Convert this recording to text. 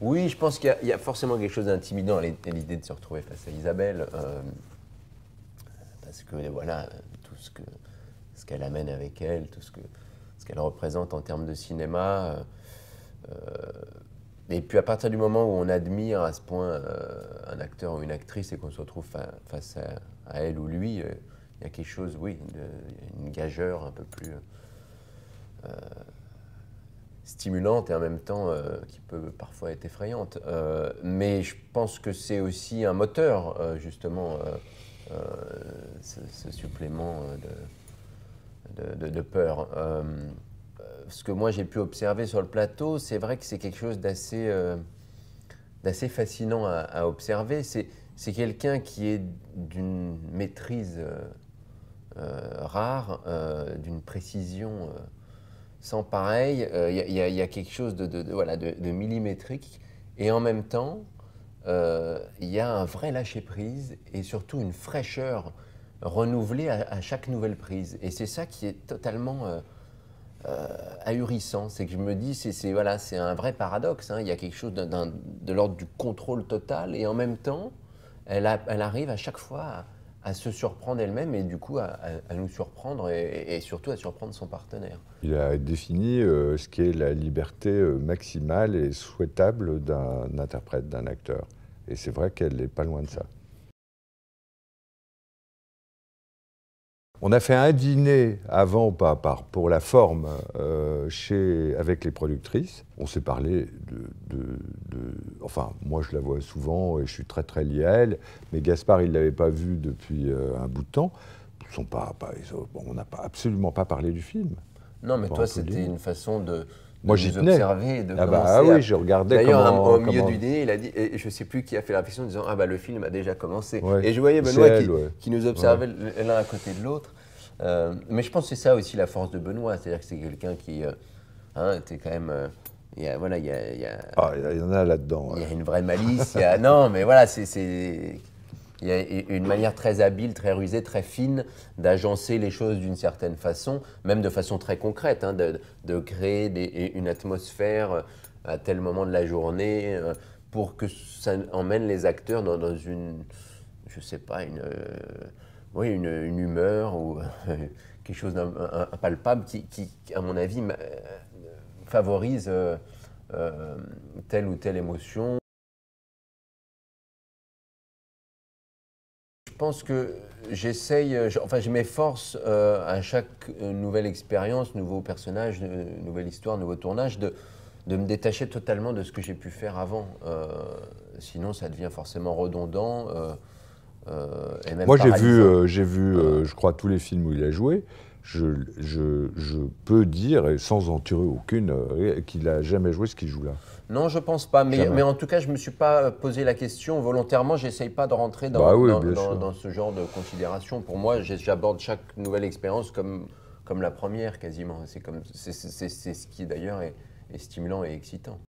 Oui, je pense qu'il y, a forcément quelque chose d'intimidant à l'idée de se retrouver face à Isabelle. Euh, parce que voilà, tout ce qu'elle ce amène avec elle, tout ce qu'elle ce représente en termes de cinéma. Euh, euh, et puis à partir du moment où on admire à ce point un acteur ou une actrice et qu'on se retrouve face à, elle ou lui, il y a quelque chose, oui, une gageure un peu plus stimulante et en même temps euh, qui peut parfois être effrayante. Euh, mais je pense que c'est aussi un moteur, euh, justement, ce, supplément de, peur. ce que moi j'ai pu observer sur le plateau, c'est vrai que c'est quelque chose d'assez fascinant à observer. C'est quelqu'un qui est d'une maîtrise rare, d'une précision sans pareil. Il euh, y, a quelque chose de, de, millimétrique. Et en même temps, il euh, y a un vrai lâcher-prise et surtout une fraîcheur renouvelée à, chaque nouvelle prise. Et c'est ça qui est totalement euh, ahurissant. C'est que je me dis, c'est voilà, un vrai paradoxe. Hein. Il y a quelque chose de l'ordre du contrôle total. Et en même temps, elle, elle arrive à chaque fois à à se surprendre elle-même et du coup à, nous surprendre et, surtout à surprendre son partenaire. Il a défini euh, ce qu'est la liberté euh, maximale et souhaitable d'un interprète, d'un acteur. Et c'est vrai qu'elle n'est pas loin de ça. On a fait un dîner avant, pas par, pour la forme, euh, chez, avec les productrices. On s'est parlé de, Enfin, moi je la vois souvent et je suis très très lié à elle, mais Gaspard il ne l'avait pas vue depuis euh, un bout de temps. on n'a pas, absolument pas parlé du film. Non, mais toi c'était une façon de moi, j'y tenais. De ah bah ah oui, je regardais D'ailleurs, au milieu du dîner, il a dit, et je ne sais plus qui a fait la réflexion, en disant Ah bah le film a déjà commencé. Et je voyais Benoît qui, nous observait l'un à côté de l'autre. Euh, mais je pense que c'est ça aussi la force de Benoît, c'est-à-dire que c'est quelqu'un qui euh, hein, était quand même. Euh, il y a, voilà, il y a, il y ah, en a là-dedans. Il y a hein. une vraie malice. non, mais voilà, c'est il y a une manière très habile, très rusée, très fine d'agencer les choses d'une certaine façon, même de façon très concrète, hein, de, créer une atmosphère euh, à tel moment de la journée euh, pour que ça emmène les acteurs dans, une, je sais pas, une, euh, une, humeur ou quelque chose d'impalpable qui, à mon avis, favorise telle ou telle émotion Je pense que j'essaye, enfin, je m'efforce euh, à chaque euh, nouvelle expérience, nouveau personnage, euh, nouvelle histoire, nouveau tournage, de, me détacher totalement de ce que j'ai pu faire avant. sinon, ça devient forcément redondant. Moi, j'ai vu, j'ai vu je crois, tous les films où il a joué je, peux dire, sans en tirer aucune, euh, qu'il a jamais joué ce qu'il joue là. Non, je ne pense pas. Mais, en tout cas, je me suis pas euh, posé la question volontairement. J'essaye pas de rentrer dans, bah ce genre de considération. Pour moi, j'aborde chaque nouvelle expérience comme, la première, quasiment. C'est ce qui d'ailleurs est stimulant et excitant.